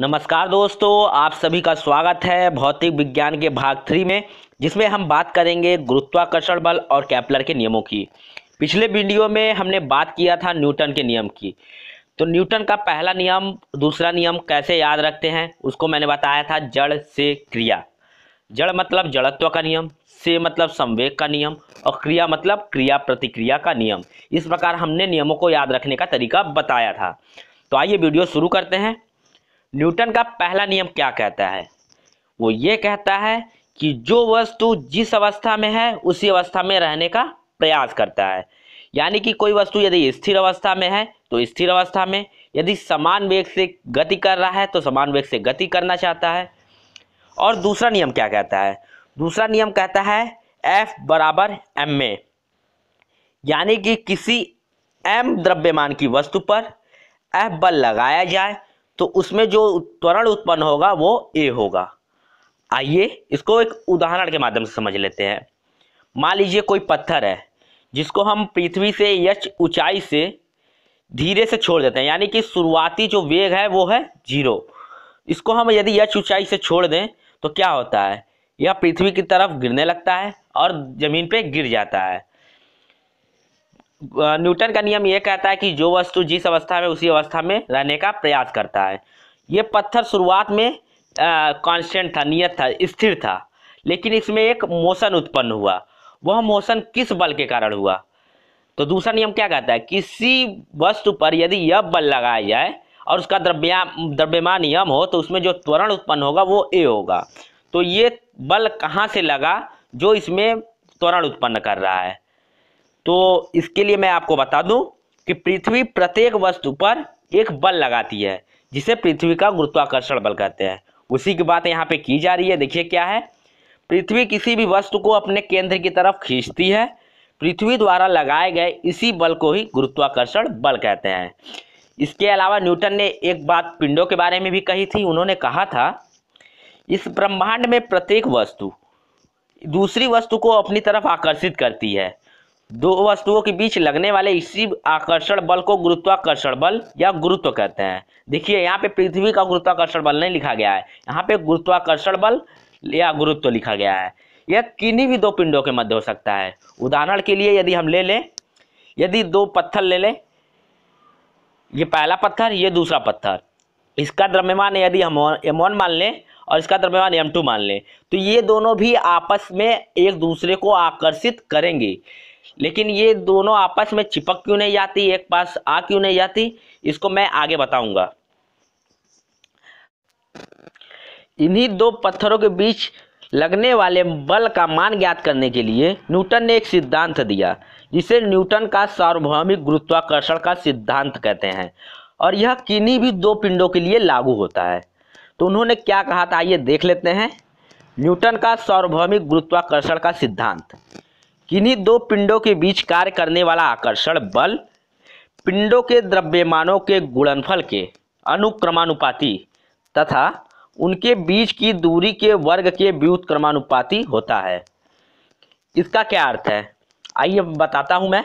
नमस्कार दोस्तों आप सभी का स्वागत है भौतिक विज्ञान के भाग थ्री में जिसमें हम बात करेंगे गुरुत्वाकर्षण बल और कैप्लर के नियमों की पिछले वीडियो में हमने बात किया था न्यूटन के नियम की तो न्यूटन का पहला नियम दूसरा नियम कैसे याद रखते हैं उसको मैंने बताया था जड़ से क्रिया जड़ मतलब जड़त्व का नियम से मतलब संवेग का नियम और क्रिया मतलब क्रिया प्रतिक्रिया का नियम इस प्रकार हमने नियमों को याद रखने का तरीका बताया था तो आइए वीडियो शुरू करते हैं न्यूटन का पहला नियम क्या कहता है वो ये कहता है कि जो वस्तु जिस अवस्था में है उसी अवस्था में रहने का प्रयास करता है यानी कि कोई वस्तु यदि स्थिर अवस्था में है तो स्थिर अवस्था में यदि समान वेग से गति कर रहा है तो समान वेग से गति करना चाहता है और दूसरा नियम क्या कहता है दूसरा नियम कहता है एफ बराबर एम ए यानी कि किसी एम द्रव्यमान की वस्तु पर एफ बल लगाया जाए तो उसमें जो त्वरण उत्पन्न होगा वो ए होगा आइए इसको एक उदाहरण के माध्यम से समझ लेते हैं मान लीजिए कोई पत्थर है जिसको हम पृथ्वी से यच ऊंचाई से धीरे से छोड़ देते हैं यानी कि शुरुआती जो वेग है वो है जीरो इसको हम यदि यच ऊंचाई से छोड़ दें तो क्या होता है यह पृथ्वी की तरफ गिरने लगता है और ज़मीन पे गिर जाता है न्यूटन का नियम यह कहता है कि जो वस्तु जिस अवस्था में उसी अवस्था में रहने का प्रयास करता है ये पत्थर शुरुआत में कांस्टेंट था नियत था स्थिर था लेकिन इसमें एक मोशन उत्पन्न हुआ वह मोशन किस बल के कारण हुआ तो दूसरा नियम क्या कहता है किसी वस्तु पर यदि यह बल लगाया जाए और उसका द्रव्या द्रव्यमान यम हो तो उसमें जो त्वरण उत्पन्न होगा वो ए होगा तो ये बल कहाँ से लगा जो इसमें त्वरण उत्पन्न कर रहा है तो इसके लिए मैं आपको बता दूं कि पृथ्वी प्रत्येक वस्तु पर एक बल लगाती है जिसे पृथ्वी का गुरुत्वाकर्षण बल कहते हैं उसी की बात यहाँ पे की जा रही है देखिए क्या है पृथ्वी किसी भी वस्तु को अपने केंद्र की तरफ खींचती है पृथ्वी द्वारा लगाए गए इसी बल को ही गुरुत्वाकर्षण बल कहते हैं इसके अलावा न्यूटन ने एक बात पिंडों के बारे में भी कही थी उन्होंने कहा था इस ब्रह्मांड में प्रत्येक वस्तु दूसरी वस्तु को अपनी तरफ आकर्षित करती है दो वस्तुओं के बीच लगने वाले इसी आकर्षण बल को गुरुत्वाकर्षण बल या गुरुत्व कहते हैं देखिए यहाँ पे पृथ्वी का गुरुत्वाकर्षण बल नहीं लिखा गया है यहाँ पे गुरुत्वाकर्षण बल या गुरुत्व लिखा गया है यह किन्हीं भी दो पिंडों के मध्य हो सकता है उदाहरण के लिए यदि हम ले लें यदि दो पत्थर ले लें ये पहला पत्थर ये दूसरा पत्थर इसका द्रव्यमान यदि हम एम वन मान लें और इसका द्रव्यमान एम टू मान लें तो ये दोनों भी आपस में एक दूसरे को आकर्षित करेंगे लेकिन ये दोनों आपस में चिपक क्यों नहीं जाती एक पास आ क्यों नहीं जाती इसको मैं आगे बताऊंगा इन्हीं दो पत्थरों के बीच लगने वाले बल का मान ज्ञात करने के लिए न्यूटन ने एक सिद्धांत दिया जिसे न्यूटन का सार्वभौमिक गुरुत्वाकर्षण का सिद्धांत कहते हैं और यह किन्हीं भी दो पिंडों के लिए लागू होता है तो उन्होंने क्या कहा था आइए देख लेते हैं न्यूटन का सार्वभौमिक गुरुत्वाकर्षण का सिद्धांत किन्हीं दो पिंडों के बीच कार्य करने वाला आकर्षण बल पिंडों के द्रव्यमानों के गुणनफल के अनुक्रमानुपाती तथा उनके बीच की दूरी के वर्ग के क्रमानुपाती होता है इसका क्या अर्थ है आइए बताता हूँ मैं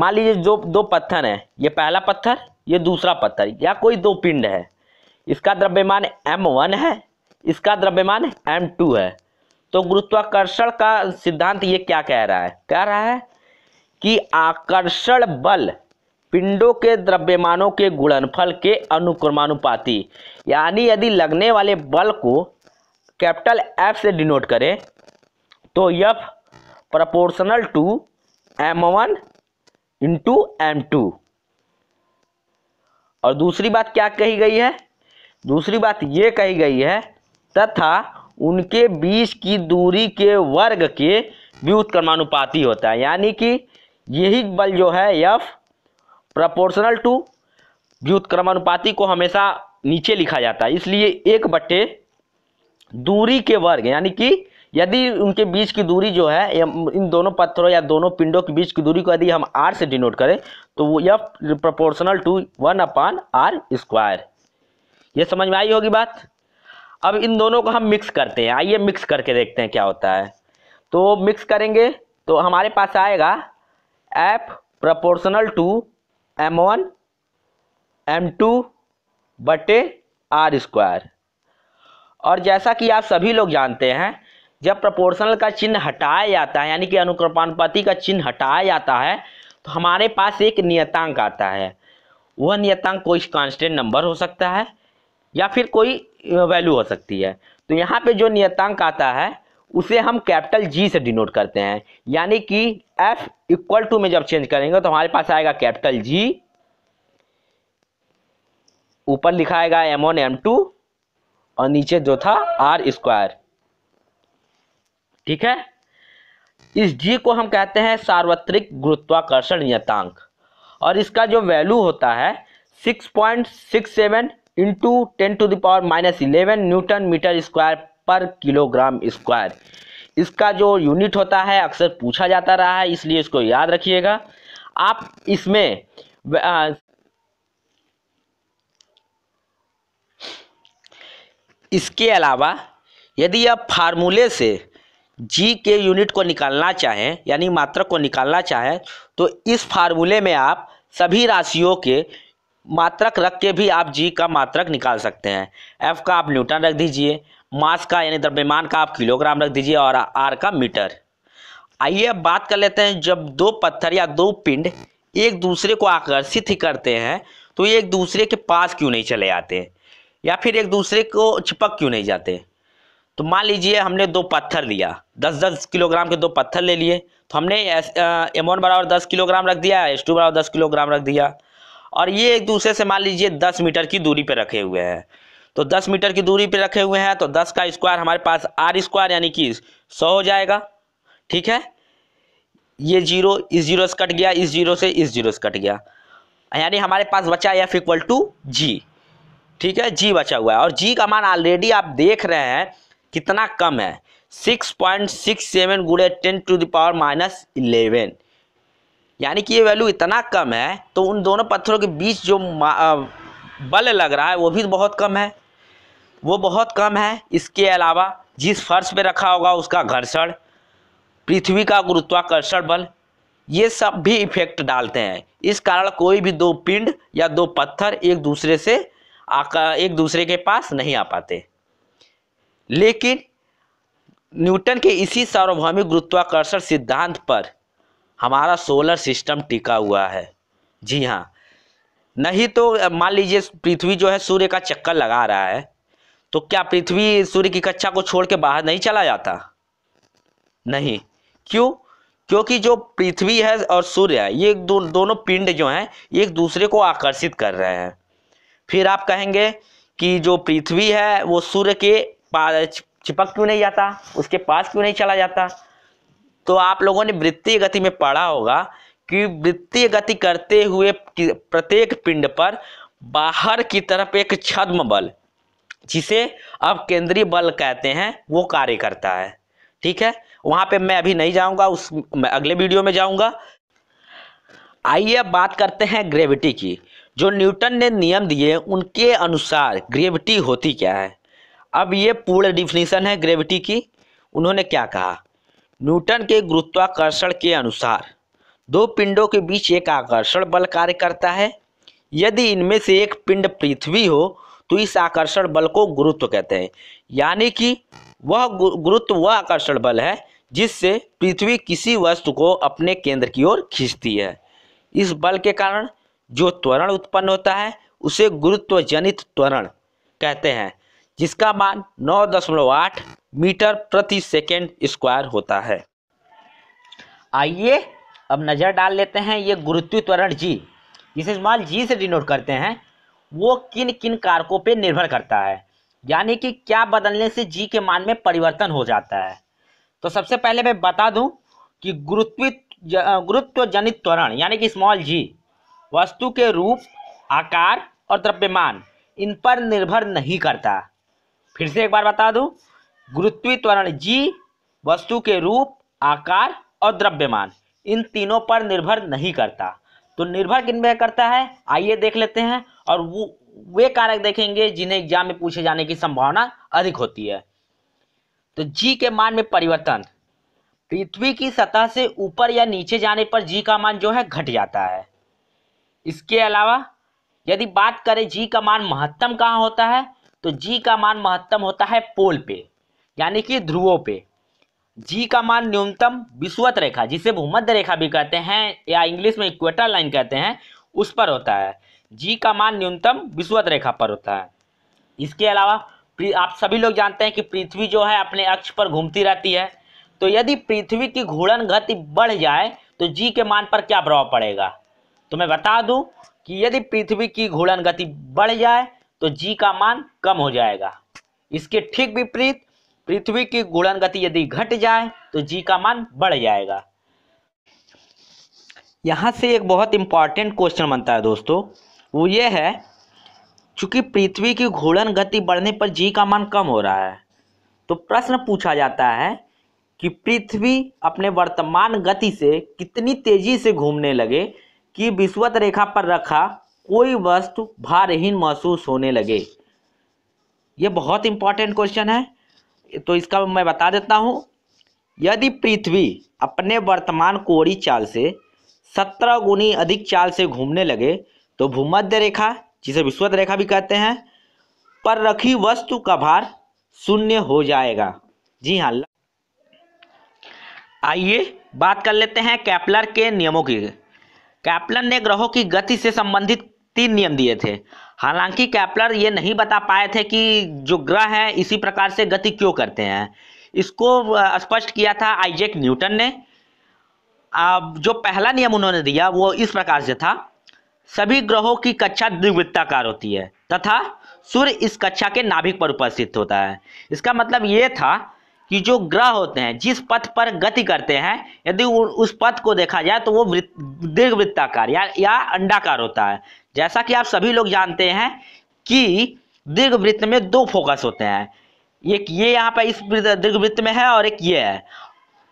मान लीजिए जो दो पत्थर हैं ये पहला पत्थर ये दूसरा पत्थर या कोई दो पिंड है इसका द्रव्यमान एम वन है इसका द्रव्यमान एम टू है तो गुरुत्वाकर्षण का सिद्धांत ये क्या कह रहा है कह रहा है कि आकर्षण बल पिंडों के द्रव्यमानों के गुणनफल के अनुक्रमानुपाती यानी यदि लगने वाले बल को कैपिटल एफ से डिनोट करें तो F proportional to M one into M two और दूसरी बात क्या कही गई है दूसरी बात ये कही गई है तथा उनके बीच की दूरी के वर्ग के व्युत्क्रमानुपाती होता है यानी कि यही बल जो है यफ प्रपोर्सनल टू व्युत्क्रमानुपाती को हमेशा नीचे लिखा जाता है इसलिए एक बट्टे दूरी के वर्ग यानी कि यदि उनके बीच की दूरी जो है इन दोनों पत्थरों या दोनों पिंडों के बीच की दूरी को यदि हम आर से डिनोट करें तो वो यह proportional to one upon R square ये समझ में आई होगी बात अब इन दोनों को हम मिक्स करते हैं आइए मिक्स करके देखते हैं क्या होता है तो मिक्स करेंगे तो हमारे पास आएगा F proportional to M one M two बटे आर स्क्वायर और जैसा कि आप सभी लोग जानते हैं जब प्रपोर्सनल का चिन्ह हटाया जाता है यानी कि अनुक्रमानुपाति का चिन्ह हटाया जाता है तो हमारे पास एक नियतांक आता है वह नियतांक कोई कांस्टेंट नंबर हो सकता है या फिर कोई वैल्यू हो सकती है तो यहाँ पे जो नियतांक आता है उसे हम कैपिटल जी से डिनोट करते हैं यानी कि एफ इक्वल टू में जब चेंज करेंगे तो हमारे पास आएगा कैपिटल जी ऊपर लिखा आएगा एम वन एम टू और नीचे जो था आर स्क्वायर ठीक है इस जी को हम कहते हैं सार्वत्रिक गुरुत्वाकर्षण नियतांक और इसका जो वैल्यू होता है six point six seven into ten to the power minus eleven newton meter square per kilogram square इसका जो यूनिट होता है अक्सर पूछा जाता रहा है इसलिए इसको याद रखिएगा आप इसमें इसके अलावा यदि आप फार्मूले से जी के यूनिट को निकालना चाहें यानी मात्रक को निकालना चाहें तो इस फार्मूले में आप सभी राशियों के मात्रक रख के भी आप जी का मात्रक निकाल सकते हैं एफ का आप न्यूटन रख दीजिए मास का यानी द्रव्यमान का आप किलोग्राम रख दीजिए और आर का मीटर आइए अब बात कर लेते हैं जब दो पत्थर या दो पिंड एक दूसरे को आकर्षित ही करते हैं तो ये एक दूसरे के पास क्यों नहीं चले आते या फिर एक दूसरे को चिपक क्यों नहीं जाते तो मान लीजिए हमने दो पत्थर लिया दस दस किलोग्राम के दो पत्थर ले लिए तो हमने एम वन बराबर दस किलोग्राम रख दिया एस टू बराबर दस किलोग्राम रख दिया और ये एक दूसरे से मान लीजिए दस मीटर की दूरी पर रखे हुए हैं तो दस मीटर की दूरी पर रखे हुए हैं तो दस का स्क्वायर हमारे पास आर स्क्वायर यानी कि सौ हो जाएगा ठीक है ये जीरो इस जीरो से कट गया इस जीरो से इस जीरो से कट गया यानी हमारे पास बचा एफ इक्वल टू जी ठीक है जी बचा हुआ है और जी का मान ऑलरेडी आप देख रहे हैं कितना कम है सिक्स पॉइंट सिक्स सेवन गुड़े ten to the power minus eleven यानी कि ये वैल्यू इतना कम है तो उन दोनों पत्थरों के बीच जो बल लग रहा है वो भी बहुत कम है वो बहुत कम है इसके अलावा जिस फर्श पे रखा होगा उसका घर्षण पृथ्वी का गुरुत्वाकर्षण बल ये सब भी इफेक्ट डालते हैं इस कारण कोई भी दो पिंड या दो पत्थर एक दूसरे से आका एक दूसरे के पास नहीं आ पाते लेकिन न्यूटन के इसी सार्वभौमिक गुरुत्वाकर्षण सिद्धांत पर हमारा सोलर सिस्टम टिका हुआ है जी हाँ नहीं तो मान लीजिए पृथ्वी जो है सूर्य का चक्कर लगा रहा है तो क्या पृथ्वी सूर्य की कक्षा को छोड़ के बाहर नहीं चला जाता नहीं क्यों क्योंकि जो पृथ्वी है और सूर्य है ये दो, दोनों पिंड जो हैं एक दूसरे को आकर्षित कर रहे हैं फिर आप कहेंगे कि जो पृथ्वी है वो सूर्य के पास चिपक क्यों नहीं जाता उसके पास क्यों नहीं चला जाता तो आप लोगों ने वृत्तीय गति में पढ़ा होगा कि वृत्तीय गति करते हुए प्रत्येक पिंड पर बाहर की तरफ एक छद्म बल जिसे अब केंद्रीय बल कहते हैं वो कार्य करता है ठीक है वहाँ पे मैं अभी नहीं जाऊँगा उस मैं अगले वीडियो में जाऊँगा आइए बात करते हैं ग्रेविटी की जो न्यूटन ने नियम दिए उनके अनुसार ग्रेविटी होती क्या है अब ये पूर्ण डिफिनीसन है ग्रेविटी की उन्होंने क्या कहा न्यूटन के गुरुत्वाकर्षण के अनुसार दो पिंडों के बीच एक आकर्षण बल कार्य करता है यदि इनमें से एक पिंड पृथ्वी हो तो इस आकर्षण बल को गुरुत्व कहते हैं यानी कि वह गुरुत्व वह आकर्षण बल है जिससे पृथ्वी किसी वस्तु को अपने केंद्र की ओर खींचती है इस बल के कारण जो त्वरण उत्पन्न होता है उसे गुरुत्व जनित त्वरण कहते हैं जिसका मान 9.8 मीटर प्रति सेकेंड स्क्वायर होता है आइए अब नज़र डाल लेते हैं ये गुरुत्वीय त्वरण जी जिसे मान जी से डिनोट करते हैं वो किन किन कारकों पर निर्भर करता है यानी कि क्या बदलने से जी के मान में परिवर्तन हो जाता है तो सबसे पहले मैं बता दूं कि गुरुत्वित गुरुत्व जनित त्वरण यानी कि स्मॉल जी वस्तु के रूप आकार और द्रव्यमान इन पर निर्भर नहीं करता फिर से एक बार बता दूं त्वरण जी वस्तु के रूप आकार और द्रव्यमान इन तीनों पर निर्भर नहीं करता तो निर्भर किन पर करता है आइए देख लेते हैं और वो वे कारक देखेंगे जिन्हें एग्जाम में पूछे जाने की संभावना अधिक होती है तो जी के मान में परिवर्तन पृथ्वी की सतह से ऊपर या नीचे जाने पर जी का मान जो है घट जाता है इसके अलावा यदि बात करें जी का मान महत्तम कहाँ होता है तो जी का मान महत्तम होता है पोल पे यानी कि ध्रुवों पे जी का मान न्यूनतम विश्वत रेखा जिसे भूमध्य रेखा भी कहते हैं या इंग्लिश में इक्वेटर लाइन कहते हैं उस पर होता है जी का मान न्यूनतम विश्वत रेखा पर होता है इसके अलावा आप सभी लोग जानते हैं कि पृथ्वी जो है अपने अक्ष पर घूमती रहती है तो यदि पृथ्वी की घूर्णन गति बढ़ जाए तो जी के मान पर क्या प्रभाव पड़ेगा तो मैं बता दूं कि यदि पृथ्वी की घूर्णन गति बढ़ जाए तो जी का मान कम हो जाएगा इसके ठीक विपरीत पृथ्वी की गुणन गति यदि घट जाए तो जी का मान बढ़ जाएगा यहां से एक बहुत इंपॉर्टेंट क्वेश्चन बनता है दोस्तों वो ये है चूंकि पृथ्वी की घूर्णन गति बढ़ने पर जी का मान कम हो रहा है तो प्रश्न पूछा जाता है कि पृथ्वी अपने वर्तमान गति से कितनी तेजी से घूमने लगे कि विश्वत रेखा पर रखा कोई वस्तु भारहीन महसूस होने लगे ये बहुत इंपॉर्टेंट क्वेश्चन है तो इसका मैं बता देता हूँ यदि पृथ्वी अपने वर्तमान कोड़ी चाल से सत्रह गुनी अधिक चाल से घूमने लगे तो भूमध्य रेखा जिसे विश्व रेखा भी कहते हैं पर रखी वस्तु का भार शून्य हो जाएगा जी हाँ आइए बात कर लेते हैं कैप्लर के नियमों की कैप्लर ने ग्रहों की गति से संबंधित तीन नियम दिए थे हालांकि कैप्लर ये नहीं बता पाए थे कि जो ग्रह हैं इसी प्रकार से गति क्यों करते हैं इसको स्पष्ट किया था आइजेक न्यूटन ने जो पहला नियम उन्होंने दिया वो इस प्रकार से था सभी ग्रहों की कक्षा द्विवृत्ताकार होती है तथा सूर्य इस कक्षा के नाभिक पर उपस्थित होता है इसका मतलब ये था कि जो ग्रह होते हैं जिस पथ पर गति करते हैं यदि उस पथ को देखा जाए तो वो दीर्घ वृत्ताकार या, या अंडाकार होता है जैसा कि आप सभी लोग जानते हैं कि दीर्घ वृत्त में दो फोकस होते हैं एक ये यहाँ पर इस दीर्घ वृत्त में है और एक ये है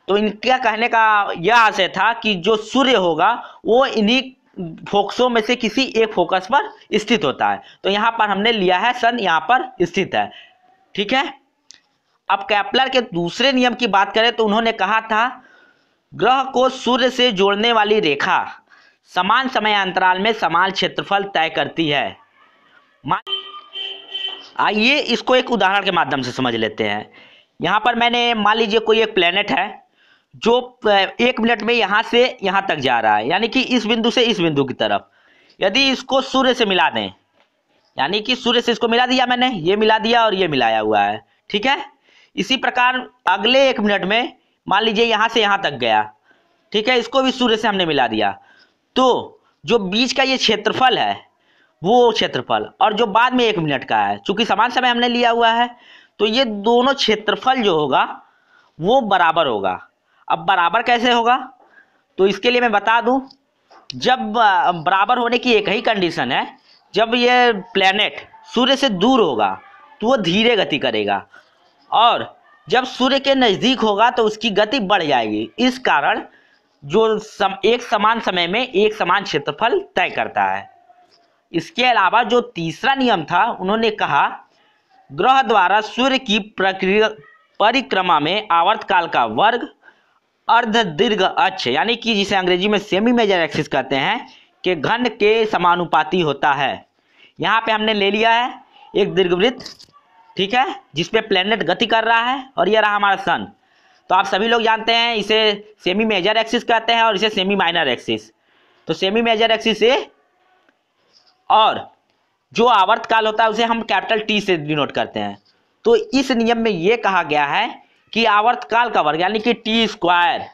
तो इनका कहने का यह आशय था कि जो सूर्य होगा वो इन्हीं फोकसों में से किसी एक फोकस पर स्थित होता है तो यहाँ पर हमने लिया है सन यहाँ पर स्थित है ठीक है अब कैप्लर के दूसरे नियम की बात करें तो उन्होंने कहा था ग्रह को सूर्य से जोड़ने वाली रेखा समान समय अंतराल में समान क्षेत्रफल तय करती है आइए इसको एक उदाहरण के माध्यम से समझ लेते हैं यहाँ पर मैंने मान लीजिए कोई एक प्लेनेट है जो एक मिनट में यहाँ से यहाँ तक जा रहा है यानी कि इस बिंदु से इस बिंदु की तरफ यदि इसको सूर्य से मिला दें यानी कि सूर्य से इसको मिला दिया मैंने ये मिला दिया और ये मिलाया हुआ है ठीक है इसी प्रकार अगले एक मिनट में मान लीजिए यहाँ से यहाँ तक गया ठीक है इसको भी सूर्य से हमने मिला दिया तो जो बीच का ये क्षेत्रफल है वो क्षेत्रफल और जो बाद में एक मिनट का है चूंकि समान समय हमने लिया हुआ है तो ये दोनों क्षेत्रफल जो होगा वो बराबर होगा अब बराबर कैसे होगा तो इसके लिए मैं बता दूं जब बराबर होने की एक ही कंडीशन है जब ये प्लेनेट सूर्य से दूर होगा तो वो धीरे गति करेगा और जब सूर्य के नज़दीक होगा तो उसकी गति बढ़ जाएगी इस कारण जो सम, एक समान समय में एक समान क्षेत्रफल तय करता है इसके अलावा जो तीसरा नियम था उन्होंने कहा ग्रह द्वारा सूर्य की प्रक्रिया परिक्रमा में आवर्त काल का वर्ग अर्ध दीर्घ अक्ष यानी कि जिसे अंग्रेजी में सेमी मेजर एक्सिस कहते हैं के घन के समानुपाती होता है यहाँ पे हमने ले लिया है एक दीर्घवृत्त ठीक है जिसपे प्लेनेट गति कर रहा है और यह रहा हमारा सन तो आप सभी लोग जानते हैं इसे सेमी मेजर एक्सिस कहते हैं और इसे सेमी माइनर एक्सिस तो सेमी मेजर एक्सिस से और जो आवर्त काल होता है उसे हम कैपिटल टी से डिनोट करते हैं तो इस नियम में यह कहा गया है कि आवर्त काल का वर्ग यानी कि टी स्क्वायर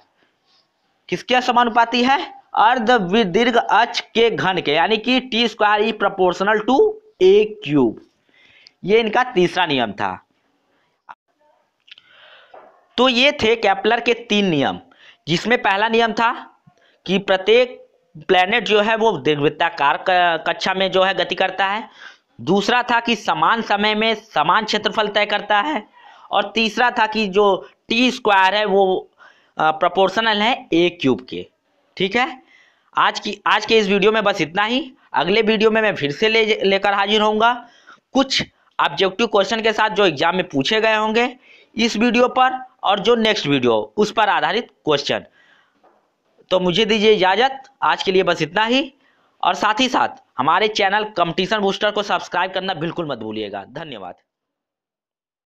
किसके समानुपाती है अर्ध दीर्घ अक्ष के घन के यानी कि T square is proportional to A cube ये इनका तीसरा नियम था तो ये थे कैप्लर के तीन नियम जिसमें पहला नियम था कि प्रत्येक प्लेनेट जो है वो दीर्घवृत्ताकार कक्षा में जो है गति करता है दूसरा था कि समान समय में समान क्षेत्रफल तय करता है और तीसरा था कि जो टी स्क्वायर है वो प्रपोर्शनल है ए क्यूब के ठीक है आज की आज के इस वीडियो में बस इतना ही अगले वीडियो में मैं फिर से ले लेकर हाजिर होऊंगा कुछ ऑब्जेक्टिव क्वेश्चन के साथ जो एग्जाम में पूछे गए होंगे इस वीडियो पर और जो नेक्स्ट वीडियो उस पर आधारित क्वेश्चन तो मुझे दीजिए इजाज़त आज के लिए बस इतना ही और साथ ही साथ हमारे चैनल कंपटीशन बूस्टर को सब्सक्राइब करना बिल्कुल मत भूलिएगा धन्यवाद